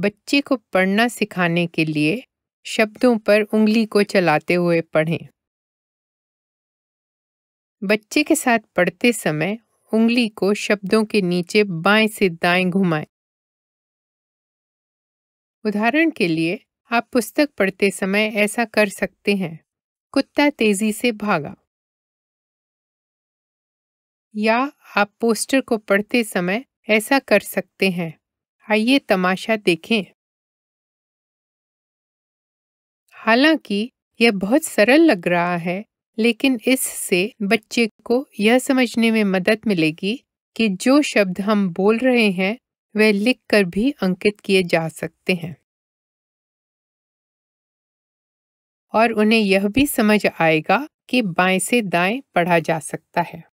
बच्चे को पढ़ना सिखाने के लिए शब्दों पर उंगली को चलाते हुए पढ़ें बच्चे के साथ पढ़ते समय उंगली को शब्दों के नीचे बाएं से दाएं घुमाएं। उदाहरण के लिए आप पुस्तक पढ़ते समय ऐसा कर सकते हैं कुत्ता तेजी से भागा या आप पोस्टर को पढ़ते समय ऐसा कर सकते हैं आइए तमाशा देखें हालांकि यह बहुत सरल लग रहा है लेकिन इससे बच्चे को यह समझने में मदद मिलेगी कि जो शब्द हम बोल रहे हैं वह लिखकर भी अंकित किए जा सकते हैं और उन्हें यह भी समझ आएगा कि बाएं से दाएं पढ़ा जा सकता है